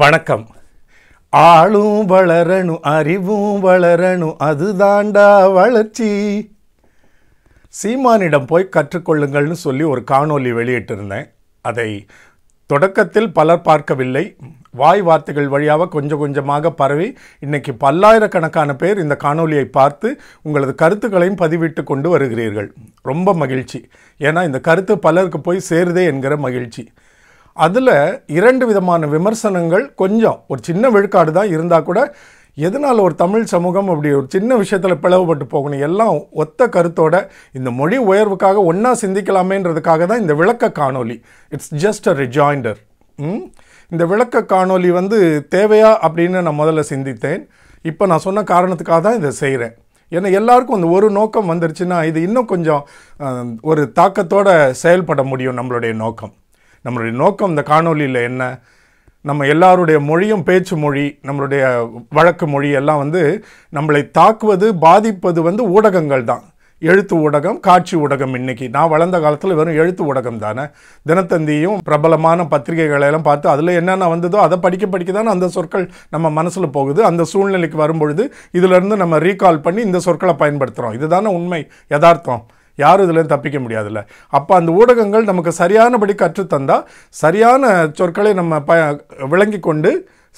வணக்கம் ஆளும் வளரணும் அறிவும் வளரணும் அதுதாண்டா வளர்ச்சி சீமானிடம் போய் கற்றுக்கொள்ளுங்கள்னு சொல்லி ஒரு காணொலி வெளியிட்டிருந்தேன் அதை தொடக்கத்தில் பலர் பார்க்கவில்லை வாய் வார்த்தைகள் வழியாக கொஞ்சம் கொஞ்சமாக பரவி இன்னைக்கு பல்லாயிரக்கணக்கான பேர் இந்த காணொலியை பார்த்து உங்களது கருத்துக்களையும் பதிவிட்டு கொண்டு வருகிறீர்கள் ரொம்ப மகிழ்ச்சி ஏன்னா இந்த கருத்து பலருக்கு போய் சேருதே என்கிற மகிழ்ச்சி அதில் இரண்டு விதமான விமர்சனங்கள் கொஞ்சம் ஒரு சின்ன விழுக்காடு தான் இருந்தால் கூட எதனால் ஒரு தமிழ் சமூகம் அப்படி ஒரு சின்ன விஷயத்தில் பிளவுபட்டு போகணும் எல்லாம் ஒத்த கருத்தோட இந்த மொழி உயர்வுக்காக ஒன்றா சிந்திக்கலாமேன்றதுக்காக தான் இந்த விளக்க காணொலி இட்ஸ் ஜஸ்ட் அ ரிஜாயிண்டர் இந்த விளக்க காணொலி வந்து தேவையா அப்படின்னு நான் முதல்ல சிந்தித்தேன் இப்போ நான் சொன்ன காரணத்துக்காக தான் இதை செய்கிறேன் ஏன்னா எல்லாருக்கும் அந்த ஒரு நோக்கம் வந்துருச்சுன்னா இது இன்னும் கொஞ்சம் ஒரு தாக்கத்தோடு செயல்பட முடியும் நம்மளுடைய நோக்கம் நம்மளுடைய நோக்கம் இந்த காணொலியில் என்ன நம்ம எல்லாருடைய மொழியும் பேச்சு மொழி நம்மளுடைய வழக்கு மொழி எல்லாம் வந்து நம்மளை தாக்குவது பாதிப்பது வந்து ஊடகங்கள் தான் எழுத்து ஊடகம் காட்சி ஊடகம் இன்றைக்கி நான் வளர்ந்த காலத்தில் வெறும் எழுத்து ஊடகம் தானே தினத்தந்தியும் பிரபலமான பத்திரிகைகளெல்லாம் பார்த்து அதில் என்னென்ன வந்ததோ அதை படிக்க படிக்க தானே அந்த சொற்கள் நம்ம மனசில் போகுது அந்த சூழ்நிலைக்கு வரும்பொழுது இதிலேருந்து நம்ம ரீகால் பண்ணி இந்த சொற்களை பயன்படுத்துகிறோம் இதுதானே உண்மை யதார்த்தம் யாரும் இதுலேருந்து தப்பிக்க முடியாதுல்ல அப்போ அந்த ஊடகங்கள் நமக்கு சரியானபடி கற்றுத்தந்தால் சரியான சொற்களை நம்ம ப விளங்கி கொண்டு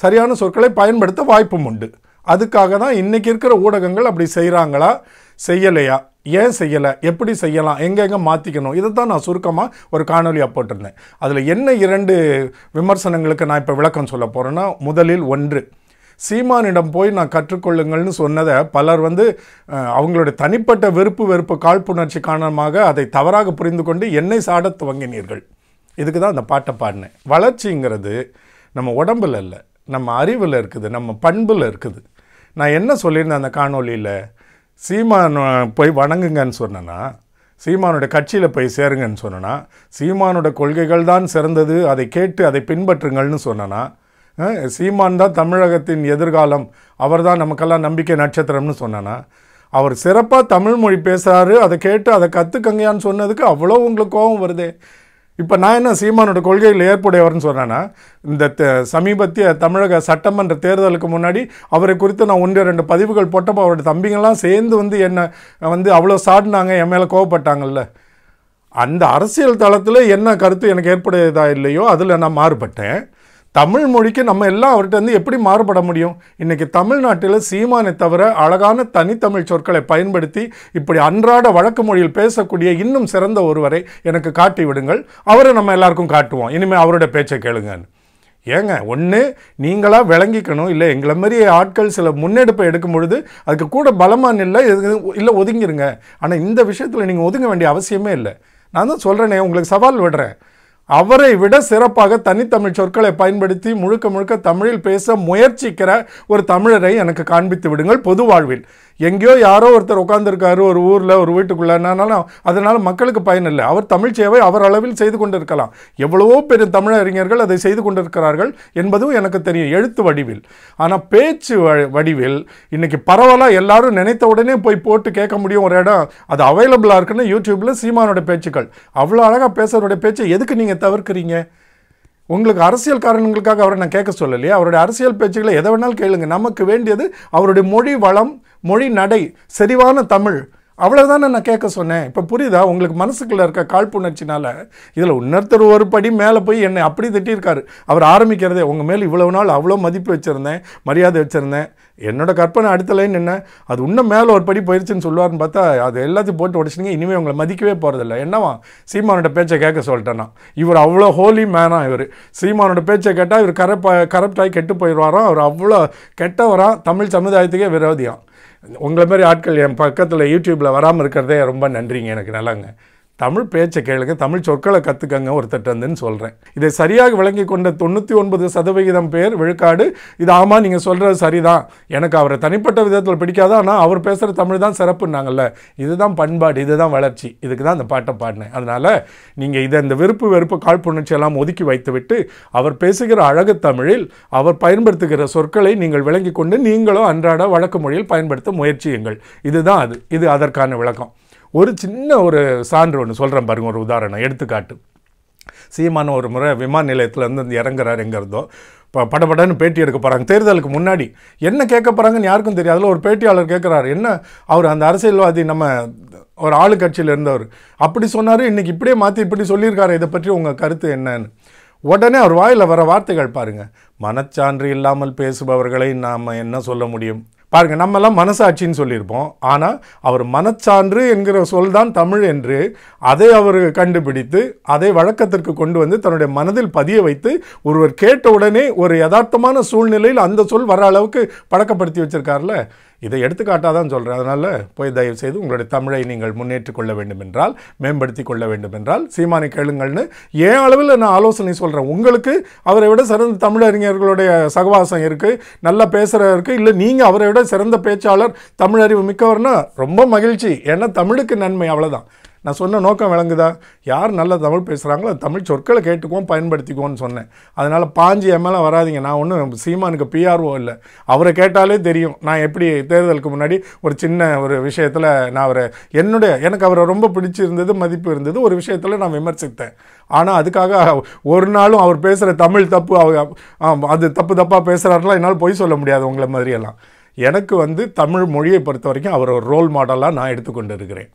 சரியான சொற்களை பயன்படுத்த வாய்ப்பும் உண்டு அதுக்காக தான் இன்றைக்கி இருக்கிற ஊடகங்கள் அப்படி செய்கிறாங்களா செய்யலையா ஏன் செய்யலை எப்படி செய்யலாம் எங்கே எங்கே மாற்றிக்கணும் இதை தான் நான் சுருக்கமாக ஒரு காணொலியாக போட்டிருந்தேன் அதில் என்ன இரண்டு விமர்சனங்களுக்கு நான் இப்போ விளக்கம் சொல்ல போகிறேன்னா முதலில் ஒன்று சீமானிடம் போய் நான் கற்றுக்கொள்ளுங்கள்னு சொன்னதை பலர் வந்து அவங்களுடைய தனிப்பட்ட வெறுப்பு வெறுப்பு காழ்ப்புணர்ச்சி காரணமாக அதை தவறாக புரிந்து கொண்டு என்னை சாட துவங்கினீர்கள் இதுக்கு தான் அந்த பாட்டை பாடினேன் வளர்ச்சிங்கிறது நம்ம உடம்பில் இல்லை நம்ம அறிவில் இருக்குது நம்ம பண்பில் இருக்குது நான் என்ன சொல்லியிருந்தேன் அந்த காணொலியில் சீமான் போய் வணங்குங்கன்னு சொன்னேன்னா சீமானோட கட்சியில் போய் சேருங்கன்னு சொன்னேன்னா சீமானோட கொள்கைகள் தான் சிறந்தது அதை கேட்டு அதை பின்பற்றுங்கள்னு சொன்னேன்னா சீமான் தான் தமிழகத்தின் எதிர்காலம் அவர் தான் நமக்கெல்லாம் நம்பிக்கை நட்சத்திரம்னு சொன்னானா அவர் சிறப்பாக தமிழ் மொழி பேசுகிறாரு அதை கேட்டு அதை கற்றுக்கங்கயான்னு சொன்னதுக்கு அவ்வளோ உங்களுக்கு கோபம் வருதே இப்போ நான் என்ன சீமானோட கொள்கையில் ஏற்புடையவர்னு சொன்னேன்னா இந்த சமீபத்திய தமிழக சட்டமன்ற தேர்தலுக்கு முன்னாடி அவரை குறித்து நான் ஒன்று ரெண்டு பதிவுகள் போட்டப்போ அவரோட தம்பிங்கள்லாம் சேர்ந்து வந்து என்னை வந்து அவ்வளோ சாடினாங்க என் மேலே கோவப்பட்டாங்கல்ல அந்த அரசியல் தளத்தில் என்ன கருத்து எனக்கு ஏற்புடையதாக இல்லையோ அதில் நான் மாறுபட்டேன் தமிழ் மொழிக்கு நம்ம எல்லாம் அவர்கிட்ட வந்து எப்படி மாறுபட முடியும் இன்றைக்கி தமிழ்நாட்டில் சீமானை தவிர அழகான தனித்தமிழ் சொற்களை பயன்படுத்தி இப்படி அன்றாட வழக்கு மொழியில் பேசக்கூடிய இன்னும் சிறந்த ஒருவரை எனக்கு காட்டி விடுங்கள் அவரை நம்ம எல்லாருக்கும் காட்டுவோம் இனிமேல் அவரோட பேச்சை கேளுங்கன்னு ஏங்க ஒன்று நீங்களாக விளங்கிக்கணும் இல்லை எங்களை மாதிரி ஆட்கள் சில முன்னெடுப்பை எடுக்கும் பொழுது அதுக்கு கூட பலமான இல்லை இல்லை ஒதுங்கிருங்க ஆனால் இந்த விஷயத்தில் நீங்கள் ஒதுங்க வேண்டிய அவசியமே இல்லை நான் தான் சொல்கிறேனே உங்களுக்கு சவால் விடுறேன் அவரை விட சிறப்பாக தனித்தமிழ் சொற்களை பயன்படுத்தி முழுக்க முழுக்க தமிழில் பேச முயற்சிக்கிற ஒரு தமிழரை எனக்கு காண்பித்து விடுங்கள் பொது வாழ்வில் எங்கேயோ யாரோ ஒருத்தர் உட்காந்துருக்காரு ஒரு ஊரில் ஒரு வீட்டுக்குள்ளே என்னன்னாலும் அதனால் மக்களுக்கு பயன் இல்லை அவர் தமிழ் சேவை அவர் அளவில் செய்து கொண்டிருக்கலாம் எவ்வளவோ பெரிய தமிழறிஞர்கள் அதை செய்து கொண்டிருக்கிறார்கள் என்பதும் எனக்கு தெரியும் எழுத்து வடிவில் ஆனால் பேச்சு வடிவில் இன்றைக்கி பரவலாக எல்லாரும் நினைத்த உடனே போய் போட்டு கேட்க முடியும் ஒரு இடம் அது அவைலபிளாக இருக்குன்னு யூடியூப்பில் சீமானோட பேச்சுக்கள் அவ்வளோ அழகாக பேசுகிறோட பேச்சை எதுக்கு நீங்கள் தவிர்க்கிறீங்க உங்களுக்கு அரசியல் காரணங்களுக்காக அவரை நான் கேட்க சொல்லலையே அவருடைய அரசியல் பேச்சுகளை எதை வேணாலும் கேளுங்க நமக்கு வேண்டியது அவருடைய மொழி வளம் மொழி நடை செறிவான தமிழ் அவ்வளோதானே நான் கேட்க சொன்னேன் இப்போ புரியுதா உங்களுக்கு மனசுக்குள்ளே இருக்க காழ்ப்புணர்ச்சினால் இதில் இன்னொருத்தர் ஒரு படி மேலே போய் என்னை அப்படி திட்டியிருக்காரு அவர் ஆரம்பிக்கிறதே உங்கள் மேலே இவ்வளோ நாள் அவ்வளோ மதிப்பு வச்சுருந்தேன் மரியாதை வச்சுருந்தேன் என்னோட கற்பனை அடுத்த லைன் என்ன அது இன்னும் மேலே ஒரு படி போயிடுச்சுன்னு சொல்லுவார்னு பார்த்தா அது எல்லாத்தையும் போட்டு உடச்சிங்க இனிமேல் உங்களை மதிக்கவே போகிறதில்ல என்னவா சீமானோட பேச்சை கேட்க சொல்லிட்டேன்னா இவர் அவ்வளோ ஹோலி மேனா இவர் சீமானோட பேச்சை கேட்டால் இவர் கரப்பா கரப்டாகி கெட்டு போயிடுவாரோ அவர் அவ்வளோ கெட்டவராக தமிழ் சமுதாயத்துக்கே விரோதியான் உங்களை மாதிரி ஆட்கள் என் பக்கத்தில் யூடியூப்பில் வராமல் இருக்கிறதே ரொம்ப நன்றிங்க எனக்கு நல்லாங்க தமிழ் பேச்சை கேளுங்க தமிழ் சொற்களை கற்றுக்கங்க ஒருத்தட்டந்துன்னு சொல்கிறேன் இதை சரியாக விளங்கி கொண்ட தொண்ணூற்றி ஒன்பது சதவிகிதம் பேர் விழுக்காடு இது ஆமாம் நீங்கள் சொல்கிறது சரிதான் எனக்கு அவரை தனிப்பட்ட விதத்தில் பிடிக்காது ஆனால் அவர் பேசுகிற தமிழ் தான் சிறப்புன்னாங்கல்ல இதுதான் பண்பாடு இதுதான் வளர்ச்சி இதுக்கு தான் அந்த பாட்டை பாடினேன் அதனால் நீங்கள் இதை இந்த விருப்பு வெறுப்பு காழ்ப்புணர்ச்சி எல்லாம் ஒதுக்கி வைத்துவிட்டு அவர் பேசுகிற அழகு தமிழில் அவர் பயன்படுத்துகிற சொற்களை நீங்கள் விளங்கி கொண்டு நீங்களும் அன்றாட வழக்கு மொழியில் பயன்படுத்த முயற்சியுங்கள் இதுதான் அது இது அதற்கான விளக்கம் ஒரு சின்ன ஒரு சான்று ஒன்று சொல்கிறேன் பாருங்கள் ஒரு உதாரணம் எடுத்துக்காட்டு சீமான ஒரு முறை விமான நிலையத்தில் வந்து எங்கிறதோ இப்போ படப்படன்னு பேட்டி எடுக்க போகிறாங்க தேர்தலுக்கு முன்னாடி என்ன கேட்க போகிறாங்கன்னு யாருக்கும் தெரியாது அதில் ஒரு பேட்டியாளர் கேட்குறாரு என்ன அவர் அந்த அரசியல்வாதி நம்ம ஒரு ஆளு கட்சியில் இருந்தவர் அப்படி சொன்னார் இன்றைக்கி இப்படியே மாற்றி இப்படி சொல்லியிருக்காரு இதை பற்றி உங்கள் கருத்து என்னன்னு உடனே அவர் வாயில் வர வார்த்தைகள் பாருங்கள் மனச்சான்று இல்லாமல் பேசுபவர்களை நாம் என்ன சொல்ல முடியும் பாருங்கள் நம்மெல்லாம் மனசாட்சின்னு சொல்லியிருப்போம் ஆனால் அவர் மனச்சான்று என்கிற சொல் தான் தமிழ் என்று அதை அவர் கண்டுபிடித்து அதை வழக்கத்திற்கு கொண்டு வந்து தன்னுடைய மனதில் பதிய வைத்து ஒருவர் கேட்ட உடனே ஒரு யதார்த்தமான சூழ்நிலையில் அந்த சொல் வர அளவுக்கு பழக்கப்படுத்தி வச்சுருக்கார்ல இதை எடுத்துக்காட்டாக தான் சொல்கிறேன் அதனால் போய் தயவு செய்து உங்களுடைய தமிழை நீங்கள் முன்னேற்றிக் கொள்ள வேண்டும் என்றால் மேம்படுத்தி கொள்ள வேண்டும் என்றால் சீமானை கேளுங்கள்னு ஏன் அளவில் நான் ஆலோசனை சொல்கிறேன் உங்களுக்கு அவரை விட சிறந்த தமிழறிஞர்களுடைய சகவாசம் இருக்குது நல்லா பேசுகிற இருக்குது இல்லை நீங்கள் அவரை விட சிறந்த பேச்சாளர் தமிழறிவு மிக்கவர்னால் ரொம்ப மகிழ்ச்சி ஏன்னா தமிழுக்கு நன்மை அவ்வளோதான் நான் சொன்ன நோக்கம் விளங்குதா யார் நல்ல தமிழ் பேசுகிறாங்களோ தமிழ் சொற்களை கேட்டுக்குவோம் பயன்படுத்திக்குவோன்னு சொன்னேன் அதனால் பாஞ்சு எம்எல்ஏ வராதிங்க நான் ஒன்றும் சீமானுக்கு பிஆர்ஓ இல்லை அவரை கேட்டாலே தெரியும் நான் எப்படி தேர்தலுக்கு முன்னாடி ஒரு சின்ன ஒரு விஷயத்தில் நான் அவரை என்னுடைய எனக்கு அவரை ரொம்ப பிடிச்சிருந்தது மதிப்பு இருந்தது ஒரு விஷயத்தில் நான் விமர்சித்தேன் ஆனால் அதுக்காக ஒரு நாளும் அவர் பேசுகிற தமிழ் தப்பு அவ அது தப்பு தப்பாக பேசுகிறாருலாம் என்னால் பொய் சொல்ல முடியாது உங்களை மாதிரியெல்லாம் எனக்கு வந்து தமிழ் மொழியை பொறுத்த வரைக்கும் அவர் ஒரு ரோல் மாடலாக நான் எடுத்துக்கொண்டு இருக்கிறேன்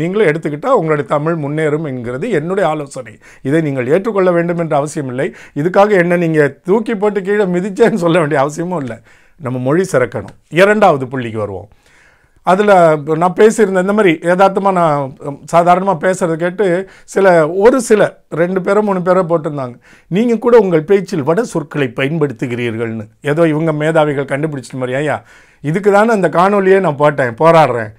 நீங்களும் எடுத்துக்கிட்டால் உங்களுடைய தமிழ் முன்னேறும் என்கிறது என்னுடைய ஆலோசனை இதை நீங்கள் ஏற்றுக்கொள்ள வேண்டும் என்ற அவசியம் இல்லை இதுக்காக என்ன நீங்கள் தூக்கி போட்டு கீழே மிதிச்சேன்னு சொல்ல வேண்டிய அவசியமும் இல்லை நம்ம மொழி சிறக்கணும் இரண்டாவது புள்ளிக்கு வருவோம் அதில் நான் பேசியிருந்தேன் இந்த மாதிரி யதார்த்தமாக நான் சாதாரணமாக பேசுகிறத கேட்டு சில ஒரு சில ரெண்டு பேரோ மூணு பேரோ போட்டிருந்தாங்க நீங்கள் கூட உங்கள் பேச்சில் வட சொற்களை பயன்படுத்துகிறீர்கள்னு ஏதோ இவங்க மேதாவிகள் கண்டுபிடிச்சிட்டு மாதிரி ஐயா இதுக்கு தானே அந்த காணொலியே நான் போட்டேன் போராடுறேன்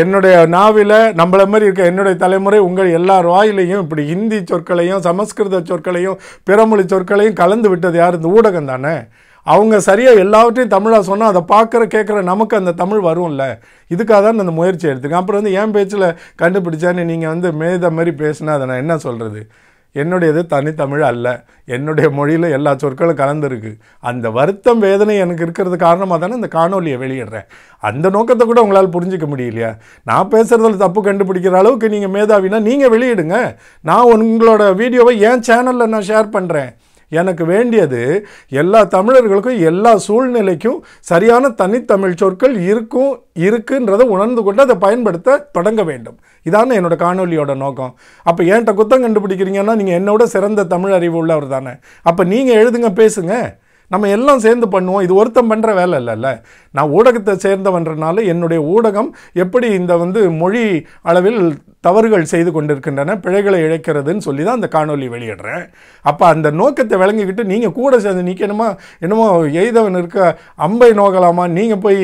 என்னுடைய நாவில் நம்மளை மாதிரி இருக்க என்னுடைய தலைமுறை உங்கள் எல்லா வாயிலையும் இப்படி ஹிந்தி சொற்களையும் சமஸ்கிருத சொற்களையும் பிறமொழி சொற்களையும் கலந்து விட்டது யார் இந்த ஊடகம் தானே அவங்க சரியாக எல்லாவற்றையும் தமிழாக சொன்னால் அதை பார்க்குற கேட்குற நமக்கு அந்த தமிழ் வரும்ல இதுக்காக தான் அந்த முயற்சி எடுத்துக்கேன் அப்புறம் வந்து என் பேச்சில் கண்டுபிடிச்சான்னு நீங்கள் வந்து மேத மாதிரி பேசுனா அதை நான் என்ன சொல்கிறது என்னுடையது தனித்தமிழ் அல்ல என்னுடைய மொழியில் எல்லா சொற்களும் கலந்துருக்கு அந்த வருத்தம் வேதனை எனக்கு இருக்கிறது காரணமாக தானே இந்த காணொலியை வெளியிடுறேன் அந்த நோக்கத்தை கூட உங்களால் புரிஞ்சிக்க முடியலையா நான் பேசுகிறதில் தப்பு கண்டுபிடிக்கிற அளவுக்கு நீங்கள் மேதாவினா நீங்கள் வெளியிடுங்க நான் உங்களோட வீடியோவை என் சேனலில் நான் ஷேர் பண்ணுறேன் எனக்கு வேண்டியது எல்லா தமிழர்களுக்கும் எல்லா சூழ்நிலைக்கும் சரியான தனித்தமிழ் சொற்கள் இருக்கும் இருக்குன்றதை உணர்ந்து கொண்டு அதை பயன்படுத்த தொடங்க வேண்டும் இதான என்னோட காணொலியோட நோக்கம் அப்போ ஏன்ட்ட குத்தம் கண்டுபிடிக்கிறீங்கன்னா நீங்கள் என்னோட சிறந்த தமிழ் அறிவு உள்ளவர் தானே அப்போ நீங்கள் எழுதுங்க பேசுங்க நம்ம எல்லாம் சேர்ந்து பண்ணுவோம் இது ஒருத்தம் பண்ணுற வேலை இல்லைல்ல நான் ஊடகத்தை சேர்ந்தவன்றனால என்னுடைய ஊடகம் எப்படி இந்த வந்து மொழி அளவில் தவறுகள் செய்து கொண்டிருக்கின்றன பிழைகளை இழைக்கிறதுன்னு சொல்லி தான் அந்த காணொலி வெளியிடுறேன் அப்போ அந்த நோக்கத்தை விளங்கிக்கிட்டு நீங்கள் கூட சேர்ந்து நிற்கணுமா என்னமோ எய்தவன் இருக்க அம்பை நோக்கலாமா நீங்கள் போய்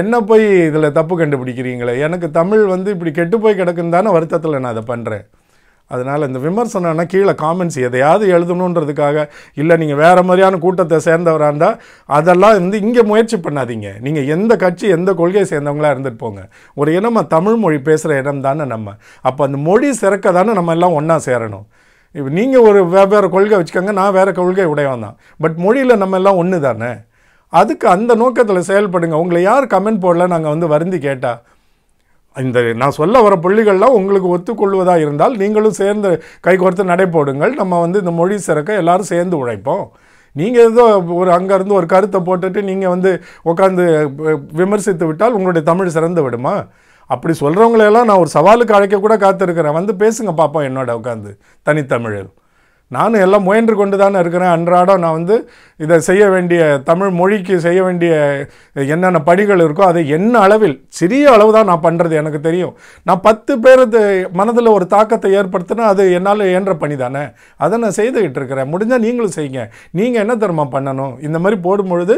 என்ன போய் இதில் தப்பு கண்டுபிடிக்கிறீங்களே எனக்கு தமிழ் வந்து இப்படி கெட்டு போய் கிடக்குன்னு தானே வருத்தத்தில் நான் அதை பண்ணுறேன் அதனால் இந்த விமர்சனம்னா கீழே காமெண்ட்ஸ் எதையாவது எழுதணுன்றதுக்காக இல்லை நீங்கள் வேறு மாதிரியான கூட்டத்தை சேர்ந்தவராக இருந்தால் அதெல்லாம் வந்து இங்கே முயற்சி பண்ணாதீங்க நீங்கள் எந்த கட்சி எந்த கொள்கையை சேர்ந்தவங்களாக இருந்துட்டு போங்க ஒரு இனமாக தமிழ் மொழி பேசுகிற இடம் தானே நம்ம அப்போ அந்த மொழி சிறக்க தானே நம்ம எல்லாம் ஒன்றா சேரணும் இப்போ நீங்கள் ஒரு வெவ்வேறு கொள்கை வச்சுக்கோங்க நான் வேறு கொள்கை உடையவன் தான் பட் மொழியில் நம்ம எல்லாம் ஒன்று தானே அதுக்கு அந்த நோக்கத்தில் செயல்படுங்க உங்களை யார் கமெண்ட் போடல நாங்கள் வந்து வருந்தி கேட்டால் இந்த நான் சொல்ல வர புள்ளிகள்லாம் உங்களுக்கு ஒத்துக்கொள்வதாக இருந்தால் நீங்களும் சேர்ந்து கோர்த்து நடைபோடுங்கள் நம்ம வந்து இந்த மொழி சிறக்க எல்லாரும் சேர்ந்து உழைப்போம் நீங்கள் ஏதோ ஒரு அங்கேருந்து ஒரு கருத்தை போட்டுட்டு நீங்கள் வந்து உட்காந்து விமர்சித்து விட்டால் உங்களுடைய தமிழ் சிறந்து விடுமா அப்படி சொல்கிறவங்களையெல்லாம் நான் ஒரு சவாலுக்கு அழைக்க கூட காத்திருக்கிறேன் வந்து பேசுங்க பார்ப்போம் என்னோட உட்காந்து தனித்தமிழில் நானும் எல்லாம் முயன்று கொண்டு தானே இருக்கிறேன் அன்றாடம் நான் வந்து இதை செய்ய வேண்டிய தமிழ் மொழிக்கு செய்ய வேண்டிய என்னென்ன படிகள் இருக்கோ அதை என்ன அளவில் சிறிய அளவு தான் நான் பண்ணுறது எனக்கு தெரியும் நான் பத்து பேர் மனதில் ஒரு தாக்கத்தை ஏற்படுத்தினா அது என்னால் இயன்ற பணி தானே அதை நான் செய்துக்கிட்டு இருக்கிறேன் முடிஞ்சால் நீங்களும் செய்யுங்க நீங்கள் என்ன தருமா பண்ணணும் இந்த மாதிரி போடும்பொழுது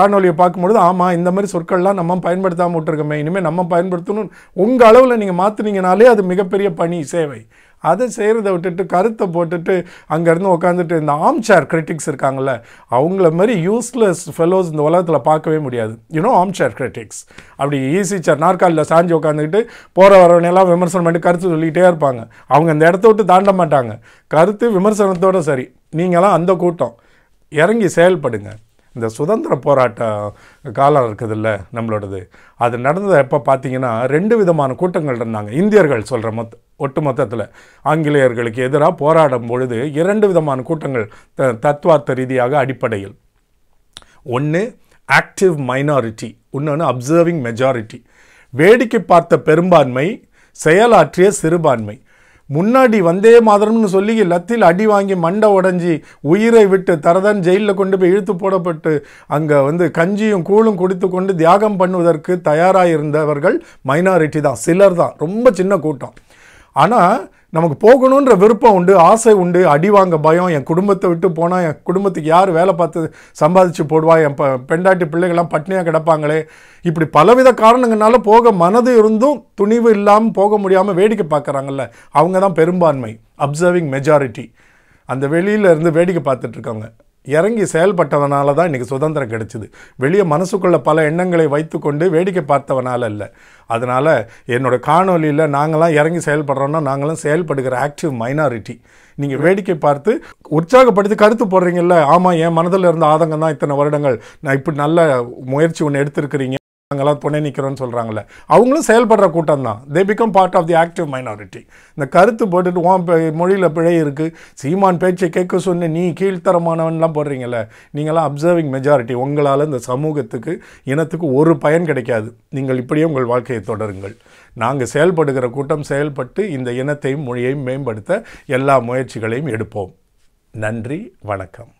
காணொலியை பார்க்கும்பொழுது ஆமாம் இந்த மாதிரி சொற்கள்லாம் நம்ம பயன்படுத்தாமல் விட்டுருக்கோமே இனிமேல் நம்ம பயன்படுத்தணும் உங்கள் அளவில் நீங்கள் மாற்றுனீங்கனாலே அது மிகப்பெரிய பணி சேவை அதை செய்கிறத விட்டுட்டு கருத்தை போட்டுட்டு அங்கேருந்து உட்காந்துட்டு இந்த ஆம் சேர் கிரிட்டிக்ஸ் இருக்காங்கள்ல அவங்கள மாதிரி யூஸ்லெஸ் ஃபெலோஸ் இந்த உலகத்தில் பார்க்கவே முடியாது யூனோ ஆம் சேர் கிரிட்டிக்ஸ் அப்படி ஈஸி சேர் நாற்காலில் சாஞ்சி உட்காந்துக்கிட்டு போகிற வரவனையெல்லாம் விமர்சனம் பண்ணி கருத்து சொல்லிக்கிட்டே இருப்பாங்க அவங்க அந்த இடத்த விட்டு தாண்ட மாட்டாங்க கருத்து விமர்சனத்தோடு சரி நீங்களாம் அந்த கூட்டம் இறங்கி செயல்படுங்க இந்த சுதந்திர போராட்ட காலம் இருக்குதுல்ல நம்மளோடது அது நடந்ததை எப்போ பார்த்தீங்கன்னா ரெண்டு விதமான கூட்டங்கள் இருந்தாங்க இந்தியர்கள் சொல்கிற மொத்த ஒட்டுமொத்தத்தில் ஆங்கிலேயர்களுக்கு எதிராக போராடும் பொழுது இரண்டு விதமான கூட்டங்கள் த தத்துவார்த்த ரீதியாக அடிப்படையில் ஒன்று ஆக்டிவ் மைனாரிட்டி இன்னொன்று அப்சர்விங் மெஜாரிட்டி வேடிக்கை பார்த்த பெரும்பான்மை செயலாற்றிய சிறுபான்மை முன்னாடி வந்தே மாதரம்னு சொல்லி லத்தில் அடி வாங்கி மண்டை உடஞ்சி உயிரை விட்டு தரதான் ஜெயிலில் கொண்டு போய் இழுத்து போடப்பட்டு அங்கே வந்து கஞ்சியும் கூழும் குடித்து கொண்டு தியாகம் பண்ணுவதற்கு தயாராக இருந்தவர்கள் மைனாரிட்டி தான் சிலர் தான் ரொம்ப சின்ன கூட்டம் ஆனால் நமக்கு போகணுன்ற விருப்பம் உண்டு ஆசை உண்டு அடி வாங்க பயம் என் குடும்பத்தை விட்டு போனால் என் குடும்பத்துக்கு யார் வேலை பார்த்து சம்பாதிச்சு போடுவா என் ப பெண்டாட்டி பிள்ளைகள்லாம் பட்னியாக கிடப்பாங்களே இப்படி பலவித காரணங்கள்னால போக மனது இருந்தும் துணிவு இல்லாமல் போக முடியாமல் வேடிக்கை பார்க்குறாங்கல்ல அவங்க தான் பெரும்பான்மை அப்சர்விங் மெஜாரிட்டி அந்த வெளியிலேருந்து வேடிக்கை பார்த்துட்ருக்காங்க இறங்கி செயல்பட்டவனால தான் இன்றைக்கி சுதந்திரம் கிடைச்சிது வெளியே மனசுக்குள்ளே பல எண்ணங்களை வைத்துக்கொண்டு வேடிக்கை பார்த்தவனால் இல்லை அதனால் என்னோடய காணொலியில் நாங்களாம் இறங்கி செயல்படுறோன்னா நாங்களும் செயல்படுகிற ஆக்டிவ் மைனாரிட்டி நீங்கள் வேடிக்கை பார்த்து உற்சாகப்படுத்தி கருத்து போடுறீங்கல்ல ஆமாம் என் மனதில் இருந்த ஆதங்கம் தான் இத்தனை வருடங்கள் நான் இப்படி நல்ல முயற்சி ஒன்று எடுத்திருக்கிறீங்க நாங்களாம் துணை நிற்கிறோன்னு சொல்கிறாங்களே அவங்களும் செயல்படுற கூட்டம் தான் they become part of the active minority இந்த கருத்து போட்டுட்டு உன் மொழியில் பிழை இருக்குது சீமான் பேச்சை கேட்க சொன்ன நீ கீழ்த்தரமானவன்லாம் போடுறீங்களே நீங்களாம் அப்சர்விங் மெஜாரிட்டி உங்களால் இந்த சமூகத்துக்கு இனத்துக்கு ஒரு பயன் கிடைக்காது நீங்கள் இப்படியே உங்கள் வாழ்க்கையை தொடருங்கள் நாங்கள் செயல்படுகிற கூட்டம் செயல்பட்டு இந்த இனத்தையும் மொழியையும் மேம்படுத்த எல்லா முயற்சிகளையும் எடுப்போம் நன்றி வணக்கம்